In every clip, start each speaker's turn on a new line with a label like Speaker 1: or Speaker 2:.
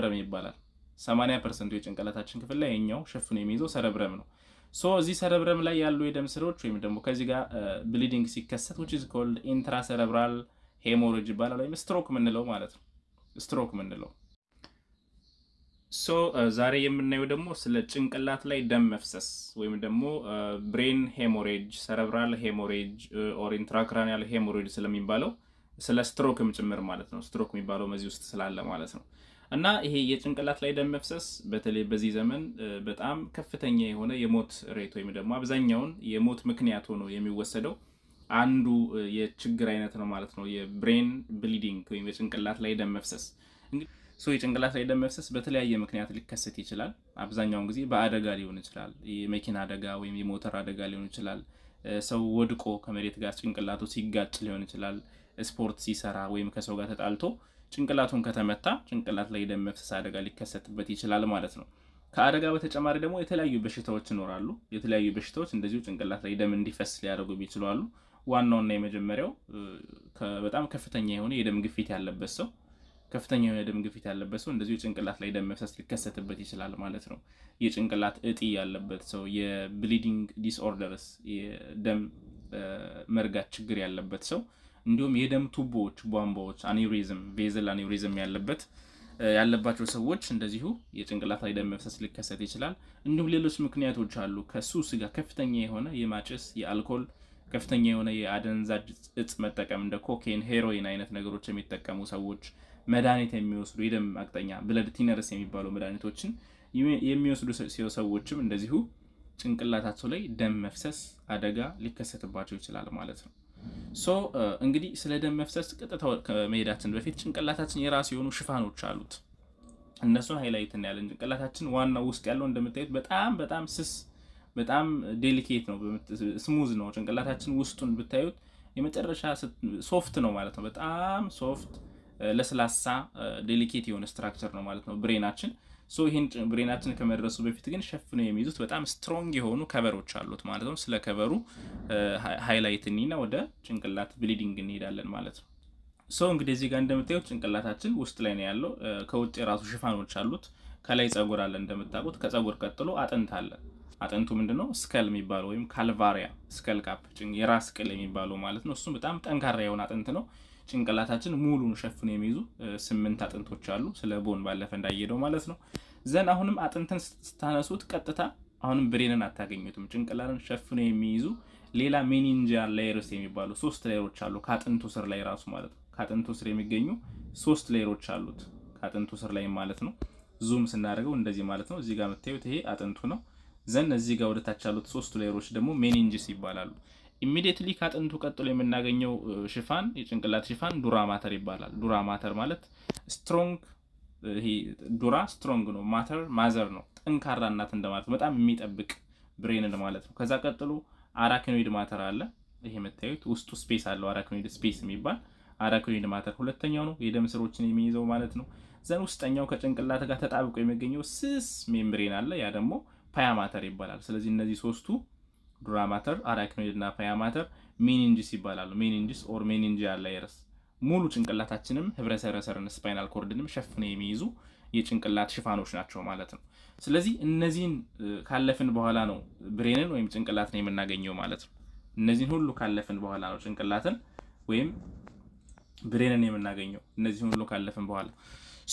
Speaker 1: ሰረብረም ይባላል። 80 ፐርሰንቱ የጭንቅላታችን ክፍል ላይ የኛው ሸፍኖ የሚይዘው ሰረብረም ነው። ሶ እዚህ ሰረብረም ላይ ያሉ የደም ስሮች ወይም ደግሞ ከዚህ ጋር ብሊዲንግ ሲከሰት ዊች ኢዝ ኮልድ ኢንትራ ሰረብራል ሄሞሮጅ ይባላል ወይም ስትሮክ ምንለው ማለት ነው። ስትሮክ ምንለው። ሶ ዛሬ የምናየው ደግሞ ስለ ጭንቅላት ላይ ደም መፍሰስ ወይም ደግሞ ብሬን ሄሞሬጅ፣ ሰረብራል ሄሞሬጅ ኦር ኢንትራክራኒያል ሄሞሬጅ ስለሚባለው ስለ ስትሮክም ጭምር ማለት ነው። ስትሮክ የሚባለው በዚህ ውስጥ ስላለ ማለት ነው። እና ይሄ የጭንቅላት ላይ ደም መፍሰስ በተለይ በዚህ ዘመን በጣም ከፍተኛ የሆነ የሞት ሬት ወይም ደግሞ አብዛኛውን የሞት ምክንያት ሆኖ የሚወሰደው አንዱ የችግር አይነት ነው ማለት ነው። የብሬን ብሊዲንግ ወይም የጭንቅላት ላይ ደም መፍሰስ ሰው የጭንቅላት ላይ ደም መፍሰስ በተለያየ ምክንያት ሊከሰት ይችላል። አብዛኛውን ጊዜ በአደጋ ሊሆን ይችላል። የመኪና አደጋ ወይም የሞተር አደጋ ሊሆን ይችላል። ሰው ወድቆ ከመሬት ጋር ጭንቅላቱ ሲጋጭ ሊሆን ይችላል። ስፖርት ሲሰራ ወይም ከሰው ጋር ተጣልቶ ጭንቅላቱን ከተመታ ጭንቅላት ላይ ደም መፍሰስ አደጋ ሊከሰትበት ይችላል ማለት ነው። ከአደጋ በተጨማሪ ደግሞ የተለያዩ በሽታዎች ይኖራሉ። የተለያዩ በሽታዎች እንደዚሁ ጭንቅላት ላይ ደም እንዲፈስ ሊያደርጉ ይችላሉ። ዋናውና የመጀመሪያው በጣም ከፍተኛ የሆነ የደም ግፊት ያለበት ሰው ከፍተኛ የሆነ የደም ግፊት ያለበት ሰው እንደዚሁ ጭንቅላት ላይ ደም መፍሰስ ሊከሰትበት ይችላል ማለት ነው። የጭንቅላት እጢ ያለበት ሰው፣ የብሊዲንግ ዲስኦርደርስ፣ የደም መርጋት ችግር ያለበት ሰው እንዲሁም የደም ቱቦዎች፣ ቧንቧዎች አኒሪዝም ቬዝል አኒሪዝም ያለበት ያለባቸው ሰዎች እንደዚሁ የጭንቅላት ላይ ደም መፍሰስ ሊከሰት ይችላል። እንዲሁም ሌሎች ምክንያቶች አሉ። ከሱስ ጋር ከፍተኛ የሆነ የማጨስ የአልኮል ከፍተኛ የሆነ የአደንዛዥ እጽ መጠቀም እንደ ኮኬን፣ ሄሮይን አይነት ነገሮች የሚጠቀሙ ሰዎች፣ መድኃኒት የሚወስዱ የደም አቅጠኛ ብለድ ቲነርስ የሚባሉ መድኃኒቶችን የሚወስዱ ሰዎችም እንደዚሁ ጭንቅላታቸው ላይ ደም መፍሰስ አደጋ ሊከሰትባቸው ይችላል ማለት ነው። ሶ እንግዲህ ስለ ደም መፍሰስ ቀጥታ ከመሄዳችን በፊት ጭንቅላታችን የራሱ የሆኑ ሽፋኖች አሉት። እነሱን ሃይላይት እናያለን። ጭንቅላታችን ዋና ውስጥ ያለው እንደምታዩት በጣም በጣም ስስ በጣም ዴሊኬት ነው፣ ስሙዝ ነው። ጭንቅላታችን ውስጡን ብታዩት የመጨረሻ ሶፍት ነው ማለት ነው። በጣም ሶፍት ለስላሳ ዴሊኬት የሆነ ስትራክቸር ነው ማለት ነው ብሬናችን ሶ ይህን ብሬናችን ከመድረሱ በፊት ግን ሸፍነው የሚይዙት በጣም ስትሮንግ የሆኑ ከቨሮች አሉት ማለት ነው። ስለ ከቨሩ ሃይላይት እኒና ወደ ጭንቅላት ብሊዲንግ እንሄዳለን ማለት ነው። ሶ እንግዲህ እዚህ ጋር እንደምታዩት ጭንቅላታችን ውስጥ ላይ ነው ያለው። ከውጭ የራሱ ሽፋኖች አሉት። ከላይ ጸጉር አለ እንደምታውቁት። ከጸጉር ቀጥሎ አጥንት አለ። አጥንቱ ነው? ስከል የሚባለው ወይም ካልቫሪያ ስከል ካፕ የራስ ቅል የሚባለው ማለት ነው። እሱም በጣም ጠንካራ የሆነ አጥንት ነው። ጭንቅላታችን ሙሉን ሸፍኖ የሚይዙ ስምንት አጥንቶች አሉ። ስለ ቦን ባለፈ እንዳየደው ማለት ነው። ዘን አሁንም አጥንትን ስታነሱት ቀጥታ አሁንም ብሬንን አታገኙትም። ጭንቅላትን ሸፍኖ የሚይዙ ሌላ ሜኒንጂያል ላይርስ የሚባሉ ሶስት ላይሮች አሉ። ከአጥንቱ ስር ላይ ራሱ ማለት ነው። ከአጥንቱ ስር የሚገኙ ሶስት ላይሮች አሉት። ከአጥንቱ ስር ላይ ማለት ነው። ዙም ስናደርገው እንደዚህ ማለት ነው። እዚህ ጋር የምታዩት ይሄ አጥንቱ ነው። ዘን እዚህ ጋር ወደታች ያሉት ሶስቱ ላይሮች ደግሞ ሜኒንጅስ ይባላሉ። ኢሚዲየትሊ ከአጥንቱ ቀጥሎ የምናገኘው ሽፋን የጭንቅላት ሽፋን ዱራ ማተር ይባላል። ዱራ ማተር ማለት ስትሮንግ ዱራ ስትሮንግ ነው፣ ማተር ማዘር ነው፣ ጠንካራ እናት እንደማለት ነው። በጣም የሚጠብቅ ብሬንን ማለት ነው። ከዛ ቀጥሎ አራኪኖይድ ማተር አለ። ይሄ የምታዩት ውስጡ ስፔስ አለው፣ አራኪኖይድ ስፔስ የሚባል አራኪኖይድ ማተር ሁለተኛው ነው፣ የደም ስሮችን የሚይዘው ማለት ነው። ዘን ውስጠኛው ከጭንቅላት ጋር ተጣብቆ የሚገኘው ስስ ሜምብሬን አለ፣ ያ ደግሞ ፓያ ማተር ይባላል። ስለዚህ እነዚህ ሶስቱ ዱራ ማተር፣ አራክኖይድ እና ፓያ ማተር ሜኒንጂስ ይባላሉ። ሜኒንጂስ ኦር ሜኒንጂ ያለ ቫይረስ ሙሉ ጭንቅላታችንም ህብረ ሰረሰርን ስፓይናል ኮርድንም ሸፍነ የሚይዙ የጭንቅላት ሽፋኖች ናቸው ማለት ነው። ስለዚህ እነዚህን ካለፍን በኋላ ነው ብሬንን ወይም ጭንቅላትን የምናገኘው ማለት ነው። እነዚህን ሁሉ ካለፍን በኋላ ነው ጭንቅላትን ወይም ብሬንን የምናገኘው እነዚህን ሁሉ ካለፍን በኋላ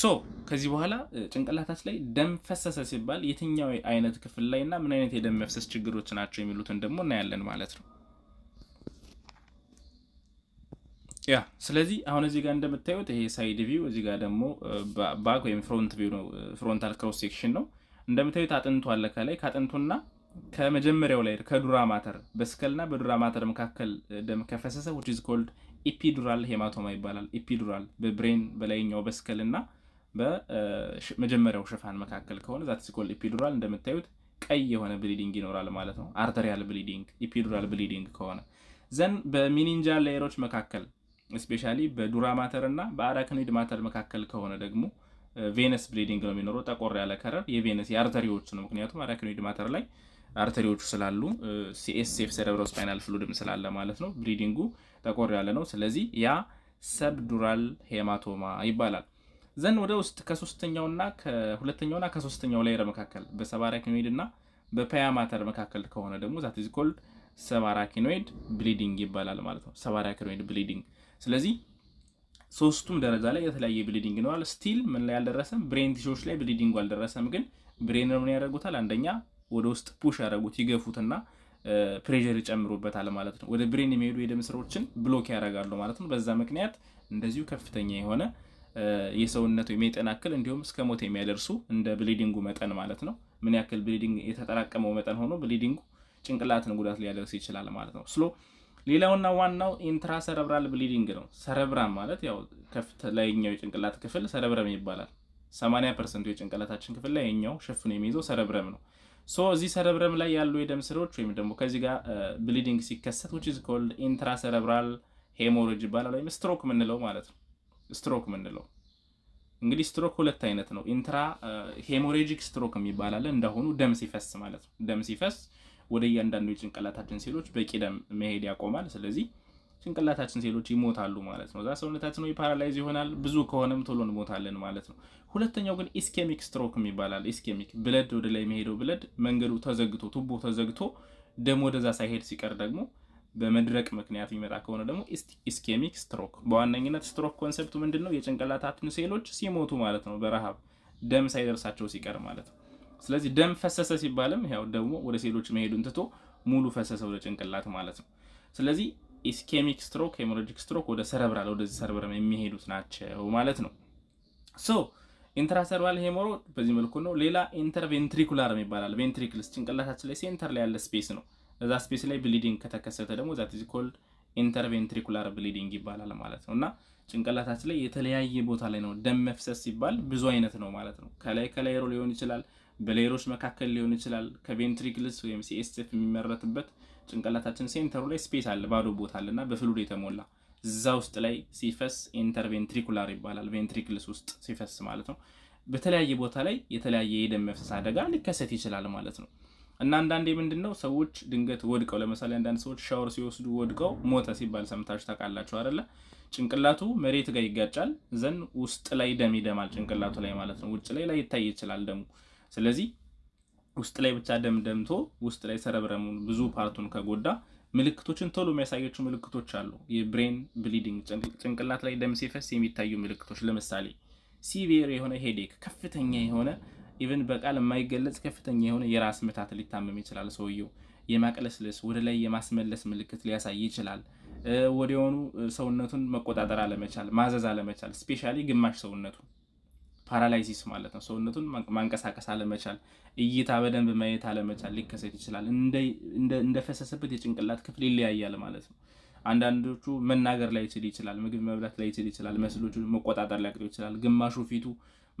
Speaker 1: ሶ ከዚህ በኋላ ጭንቅላታች ላይ ደም ፈሰሰ ሲባል የትኛው አይነት ክፍል ላይ እና ምን አይነት የደም መፍሰስ ችግሮች ናቸው የሚሉትን ደግሞ እናያለን ማለት ነው። ያ ስለዚህ አሁን እዚህ ጋር እንደምታዩት ይሄ ሳይድ ቪው፣ እዚህ ጋር ደግሞ ባክ ወይም ፍሮንት ቪው ነው። ፍሮንታል ክሮስ ሴክሽን ነው እንደምታዩት። አጥንቱ አለ ከላይ ከአጥንቱና ከመጀመሪያው ላይ ከዱራ ማተር በስከልና በዱራ ማተር መካከል ደም ከፈሰሰ ዊች ኢዝ ኮልድ ኢፒዱራል ሄማቶማ ይባላል። ኢፒዱራል በብሬን በላይኛው በስከልና በመጀመሪያው ሽፋን መካከል ከሆነ ዛት ሲኮል ኢፒዱራል እንደምታዩት ቀይ የሆነ ብሊዲንግ ይኖራል ማለት ነው። አርተሪያል ብሊዲንግ ኢፒዱራል ብሊዲንግ ከሆነ ዘን በሚኒንጃል ሌየሮች መካከል ስፔሻሊ በዱራ ማተር እና በአራክኒድ ማተር መካከል ከሆነ ደግሞ ቬነስ uh, ብሊዲንግ ነው የሚኖረው። ጠቆር ያለ ከረር የቬነስ የአርተሪዎቹ ነው። ምክንያቱም አራክኒድ ማተር ላይ አርተሪዎቹ ስላሉ ሲኤስኤፍ ሴሬብሮ ስፓይናል ፍሉድም ስላለ ማለት ነው ብሊዲንጉ ጠቆር ያለ ነው። ስለዚህ ያ ሰብዱራል ሄማቶማ ይባላል። ዘን ወደ ውስጥ ከሶስተኛውና ከሁለተኛውና ከሶስተኛው ላየር መካከል በሰባራኪኖይድ እና በፓያማተር መካከል ከሆነ ደግሞ ዛት ኢዝ ኮልድ ሰባራ ብሊዲንግ ይባላል ማለት ነው። ሰባራኪኖይድ ብሊዲንግ። ስለዚህ ሶስቱም ደረጃ ላይ የተለያየ ብሊዲንግ ይኖራል። ስቲል ምን ላይ አልደረሰም? ብሬን ቲሾች ላይ ብሊዲንጉ አልደረሰም። ግን ብሬን ምን ያደርጉታል? አንደኛ ወደ ውስጥ ፑሽ ያደረጉት ይገፉትና ፕሬዠር ይጨምሩበታል ማለት ነው። ወደ ብሬን የሚሄዱ የደም ስሮችን ብሎክ ያደርጋሉ ማለት ነው። በዛ ምክንያት እንደዚሁ ከፍተኛ የሆነ የሰውነቱ የመጠን ያክል እንዲሁም እስከ ሞት የሚያደርሱ እንደ ብሊዲንጉ መጠን ማለት ነው። ምን ያክል ብሊዲንግ የተጠራቀመው መጠን ሆኖ ብሊዲንጉ ጭንቅላትን ጉዳት ሊያደርስ ይችላል ማለት ነው። ስሎ ሌላውና ዋናው ኢንትራ ሰረብራል ብሊዲንግ ነው። ሰረብራም ማለት ያው ከፍተ ላይኛው የጭንቅላት ክፍል ሰረብረም ይባላል። 80 ፐርሰንቱ የጭንቅላታችን ክፍል ላይ የኛው ሸፍኖ የሚይዘው ሰረብረም ነው። ሶ እዚህ ሰረብረም ላይ ያሉ የደም ስሮች ወይም ደግሞ ከዚህ ጋር ብሊዲንግ ሲከሰት ዊች ኢዝ ኮልድ ኢንትራሰረብራል ሄሞሮጅ ይባላል ወይም ስትሮክ የምንለው ማለት ነው። ስትሮክ ምንለው እንግዲህ ስትሮክ ሁለት አይነት ነው። ኢንትራ ሄሞሬጂክ ስትሮክ የሚባላለ እንደሆኑ ደም ሲፈስ ማለት ነው። ደም ሲፈስ ወደ እያንዳንዱ የጭንቅላታችን ሴሎች በቂ ደም መሄድ ያቆማል። ስለዚህ ጭንቅላታችን ሴሎች ይሞታሉ ማለት ነው። እዛ ሰውነታችን ወይ ፓራላይዝ ይሆናል፣ ብዙ ከሆነም ቶሎ እንሞታለን ማለት ነው። ሁለተኛው ግን ኢስኬሚክ ስትሮክ የሚባላል። ኢስኬሚክ ብለድ ወደ ላይ መሄደው ብለድ መንገዱ ተዘግቶ ቱቦ ተዘግቶ ደም ወደዛ ሳይሄድ ሲቀር ደግሞ በመድረቅ ምክንያት የሚመጣ ከሆነ ደግሞ ኢስኬሚክ ስትሮክ። በዋነኝነት ስትሮክ ኮንሰፕቱ ምንድን ነው? የጭንቅላታችን ሴሎች ሲሞቱ ማለት ነው፣ በረሃብ ደም ሳይደርሳቸው ሲቀር ማለት ነው። ስለዚህ ደም ፈሰሰ ሲባልም ያው ደግሞ ወደ ሴሎች መሄዱን ትቶ ሙሉ ፈሰሰ ወደ ጭንቅላት ማለት ነው። ስለዚህ ኢስኬሚክ ስትሮክ፣ ሄሞራጂክ ስትሮክ ወደ ሰረብራል ወደዚህ ሰረብራል የሚሄዱት ናቸው ማለት ነው። ሶ ኢንትራሰርባል ሄሞሮ በዚህ መልኩ ነው። ሌላ ኢንተርቬንትሪኩላር ይባላል። ቬንትሪክልስ ጭንቅላታችን ላይ ሴንተር ላይ ያለ ስፔስ ነው እዛ ስፔስ ላይ ብሊዲንግ ከተከሰተ ደግሞ ዛት ኢዝ ኮልድ ኢንተርቬንትሪኩላር ብሊዲንግ ይባላል ማለት ነው። እና ጭንቅላታችን ላይ የተለያየ ቦታ ላይ ነው ደም መፍሰስ ሲባል ብዙ አይነት ነው ማለት ነው። ከላይ ከላይሮ ሊሆን ይችላል፣ በሌሮች መካከል ሊሆን ይችላል። ከቬንትሪክልስ ወይም ሲኤስፍ የሚመረትበት ጭንቅላታችን ሴንተሩ ላይ ስፔስ አለ፣ ባዶ ቦታ አለ እና በፍሉድ የተሞላ እዛ ውስጥ ላይ ሲፈስ ኢንተርቬንትሪኩላር ይባላል። ቬንትሪክልስ ውስጥ ሲፈስ ማለት ነው። በተለያየ ቦታ ላይ የተለያየ የደም መፍሰስ አደጋ ሊከሰት ይችላል ማለት ነው። እና አንዳንዴ ምንድን ነው ሰዎች ድንገት ወድቀው ለምሳሌ አንዳንድ ሰዎች ሻወር ሲወስዱ ወድቀው ሞተ ሲባል ሰምታችሁ ታውቃላችሁ አይደለ? ጭንቅላቱ መሬት ጋር ይጋጫል፣ ዘን ውስጥ ላይ ደም ይደማል፣ ጭንቅላቱ ላይ ማለት ነው። ውጭ ላይ ይታይ ይችላል ደሙ። ስለዚህ ውስጥ ላይ ብቻ ደም ደምቶ ውስጥ ላይ ሰረብረሙን ብዙ ፓርቱን ከጎዳ ምልክቶችን ቶሎ የሚያሳያቸው ምልክቶች አሉ። የብሬን ብሊዲንግ፣ ጭንቅላት ላይ ደም ሲፈስ የሚታዩ ምልክቶች፣ ለምሳሌ ሲቪር የሆነ ሄዴክ፣ ከፍተኛ የሆነ ኢቨን በቃል የማይገለጽ ከፍተኛ የሆነ የራስ ምታት ሊታመም ይችላል። ሰውየው የማቅለስለስ ወደ ላይ የማስመለስ ምልክት ሊያሳይ ይችላል። ወዲያውኑ ሰውነቱን መቆጣጠር አለመቻል፣ ማዘዝ አለመቻል፣ ስፔሻሊ ግማሽ ሰውነቱ ፓራላይሲስ ማለት ነው። ሰውነቱን ማንቀሳቀስ አለመቻል፣ እይታ በደንብ ማየት አለመቻል ሊከሰት ይችላል። እንደፈሰሰበት የጭንቅላት ክፍል ይለያያል ማለት ነው። አንዳንዶቹ መናገር ላይችል ይችላል። ምግብ መብላት ላይችል ይችላል። መስሎቹ መቆጣጠር ሊያቅተው ይችላል። ግማሹ ፊቱ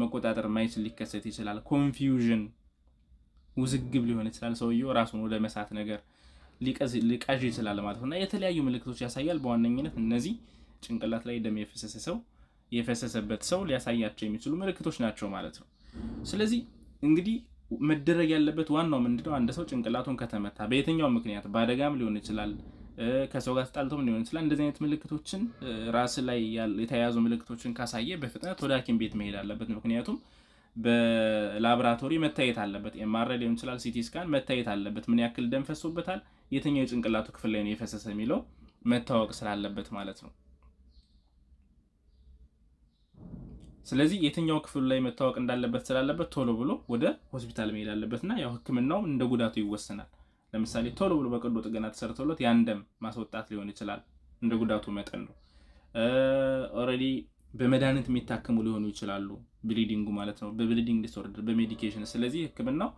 Speaker 1: መቆጣጠር ማይችል ሊከሰት ይችላል። ኮንፊውዥን፣ ውዝግብ ሊሆን ይችላል። ሰውየው ራሱን ወደ መሳት ነገር ሊቀዥ ይችላል ማለት ነው እና የተለያዩ ምልክቶች ያሳያል። በዋነኝነት እነዚህ ጭንቅላት ላይ ደም የፈሰሰ ሰው የፈሰሰበት ሰው ሊያሳያቸው የሚችሉ ምልክቶች ናቸው ማለት ነው። ስለዚህ እንግዲህ መደረግ ያለበት ዋናው ምንድነው? አንድ ሰው ጭንቅላቱን ከተመታ በየትኛው ምክንያት በአደጋም ሊሆን ይችላል ከሰው ጋር ተጣልቶም ሊሆን ይችላል። እንደዚህ አይነት ምልክቶችን ራስ ላይ የተያያዙ ምልክቶችን ካሳየ በፍጥነት ወደ ሐኪም ቤት መሄድ አለበት። ምክንያቱም በላቦራቶሪ መታየት አለበት። ኤምአርአይ ሊሆን ይችላል፣ ሲቲ ስካን መታየት አለበት። ምን ያክል ደም ፈሶበታል፣ የትኛው የጭንቅላቱ ክፍል ላይ ነው የፈሰሰ የሚለው መታወቅ ስላለበት ማለት ነው። ስለዚህ የትኛው ክፍሉ ላይ መታወቅ እንዳለበት ስላለበት ቶሎ ብሎ ወደ ሆስፒታል መሄድ አለበት እና ያው ሕክምናው እንደ ጉዳቱ ይወሰናል። ለምሳሌ ቶሎ ብሎ በቀዶ ጥገና ተሰርቶለት ያን ደም ማስወጣት ሊሆን ይችላል። እንደ ጉዳቱ መጠን ነው። ኦልሬዲ በመድኃኒት የሚታከሙ ሊሆኑ ይችላሉ። ብሊዲንጉ ማለት ነው፣ በብሊዲንግ ዲስኦርደር በሜዲኬሽን። ስለዚህ ህክምናው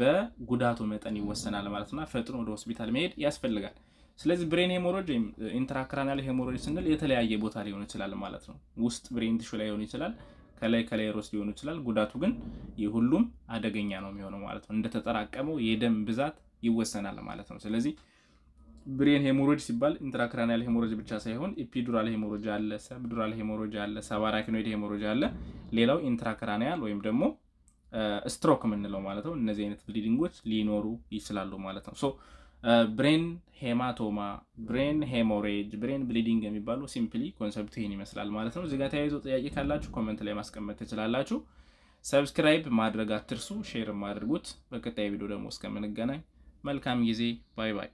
Speaker 1: በጉዳቱ መጠን ይወሰናል ማለት ነው። ፈጥኖ ወደ ሆስፒታል መሄድ ያስፈልጋል። ስለዚህ ብሬን ሄሞሮጅ ወይም ኢንትራክራናል ሄሞሮጅ ስንል የተለያየ ቦታ ሊሆን ይችላል ማለት ነው። ውስጥ ብሬን ቲሹ ላይ ሊሆን ይችላል፣ ከላይ ከላይ ሮስ ሊሆን ይችላል። ጉዳቱ ግን የሁሉም አደገኛ ነው የሚሆነው ማለት ነው። እንደተጠራቀመው የደም ብዛት ይወሰናል ማለት ነው። ስለዚህ ብሬን ሄሞሮጅ ሲባል ኢንትራክራኒያል ሄሞሮጅ ብቻ ሳይሆን ኢፒዱራል ሄሞሮጅ አለ፣ ሰብዱራል ሄሞሮጅ አለ፣ ሰባራኪኖይድ ሄሞሮጅ አለ። ሌላው ኢንትራክራኒያል ወይም ደግሞ ስትሮክ የምንለው ማለት ነው። እነዚህ አይነት ብሊዲንጎች ሊኖሩ ይችላሉ ማለት ነው። ሶ ብሬን ሄማቶማ፣ ብሬን ሄሞሬጅ፣ ብሬን ብሊዲንግ የሚባሉ ሲምፕሊ ኮንሰፕቱ ይህን ይመስላል ማለት ነው። እዚጋ ተያይዞ ጥያቄ ካላችሁ ኮመንት ላይ ማስቀመጥ ትችላላችሁ። ሰብስክራይብ ማድረግ አትርሱ፣ ሼርም አድርጉት። በቀጣይ ቪዲዮ ደግሞ እስከምንገናኝ መልካም ጊዜ ባይ ባይ